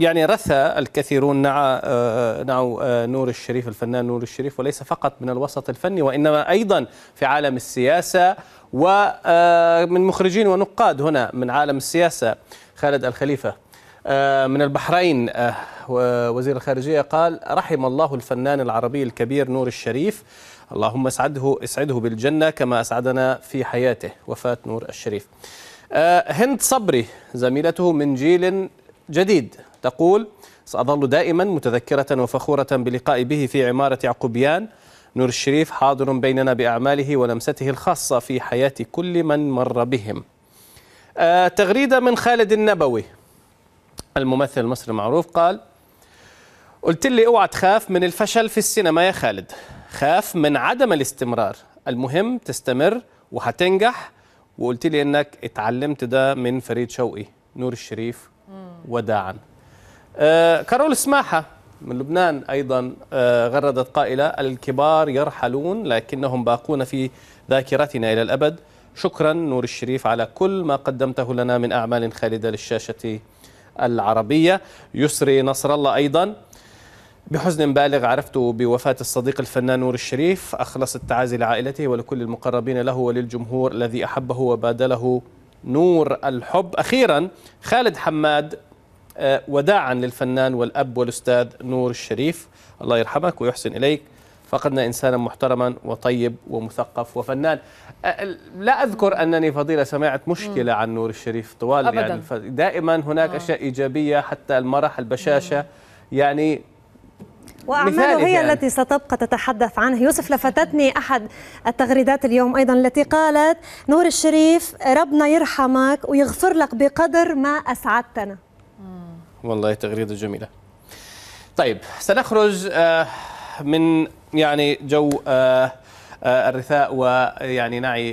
يعني رثى الكثيرون نعى نعو آه، آه، نور الشريف الفنان نور الشريف وليس فقط من الوسط الفني وإنما أيضا في عالم السياسة ومن آه، مخرجين ونقاد هنا من عالم السياسة خالد الخليفة من البحرين وزير الخارجية قال رحم الله الفنان العربي الكبير نور الشريف اللهم اسعده اسعده بالجنة كما اسعدنا في حياته وفاة نور الشريف هند صبري زميلته من جيل جديد تقول سأظل دائما متذكرة وفخورة بلقائي به في عمارة يعقوبيان نور الشريف حاضر بيننا بأعماله ولمسته الخاصة في حياة كل من مر بهم آه تغريدة من خالد النبوي الممثل المصري المعروف قال قلت لي اوعى تخاف من الفشل في السينما يا خالد خاف من عدم الاستمرار المهم تستمر وهتنجح وقلت لي انك اتعلمت ده من فريد شوقي نور الشريف وداعا آه، كارول سماحة من لبنان أيضا آه، غردت قائلة الكبار يرحلون لكنهم باقون في ذاكرتنا إلى الأبد شكرا نور الشريف على كل ما قدمته لنا من أعمال خالدة للشاشة العربية يسري نصر الله أيضا بحزن بالغ عرفت بوفاة الصديق الفنان نور الشريف أخلص التعازي لعائلته ولكل المقربين له وللجمهور الذي أحبه وبادله نور الحب أخيرا خالد حماد آه، وداعا للفنان والأب والأستاذ نور الشريف الله يرحمك ويحسن إليك فقدنا إنسانا محترما وطيب ومثقف وفنان آه، لا أذكر أنني فضيلة سمعت مشكلة عن نور الشريف طوال يعني أبداً. يعني دائما هناك آه. أشياء إيجابية حتى المرح البشاشة يعني وأعماله هي يعني. التي ستبقى تتحدث عنه يوسف لفتتني أحد التغريدات اليوم أيضا التي قالت نور الشريف ربنا يرحمك ويغفر لك بقدر ما أسعدتنا والله تغريدة جميلة طيب سنخرج آه، من يعني جو آه، آه، الرثاء ويعني نعي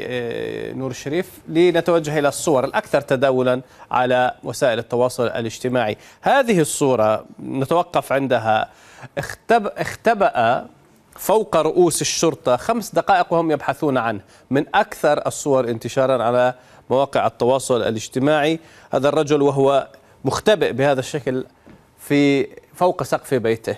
نور الشريف لنتوجه إلى الصور الأكثر تداولا على وسائل التواصل الاجتماعي هذه الصورة نتوقف عندها اختب اختبأ فوق رؤوس الشرطة خمس دقائق وهم يبحثون عنه من أكثر الصور انتشارا على مواقع التواصل الاجتماعي هذا الرجل وهو مختبئ بهذا الشكل في فوق سقف بيته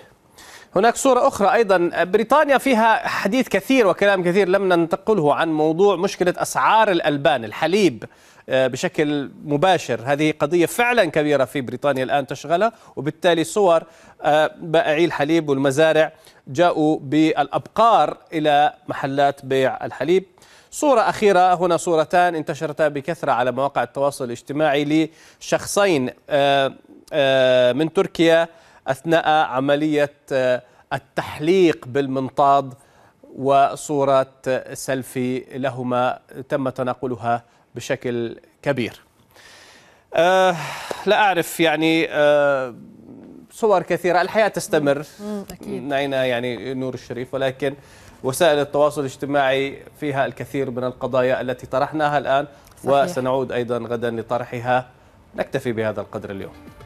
هناك صورة أخرى أيضا بريطانيا فيها حديث كثير وكلام كثير لم ننتقله عن موضوع مشكلة أسعار الألبان الحليب آه، بشكل مباشر هذه قضية فعلا كبيرة في بريطانيا الآن تشغلها وبالتالي صور آه، بائعي الحليب والمزارع جاءوا بالأبقار إلى محلات بيع الحليب صورة أخيرة هنا صورتان انتشرتا بكثرة على مواقع التواصل الاجتماعي لشخصين آه، من تركيا أثناء عملية آه، التحليق بالمنطاد وصورة سيلفي لهما تم تناقلها بشكل كبير أه لا أعرف يعني أه صور كثيرة الحياة تستمر نعينا يعني نور الشريف ولكن وسائل التواصل الاجتماعي فيها الكثير من القضايا التي طرحناها الآن صحيح. وسنعود أيضا غدا لطرحها نكتفي بهذا القدر اليوم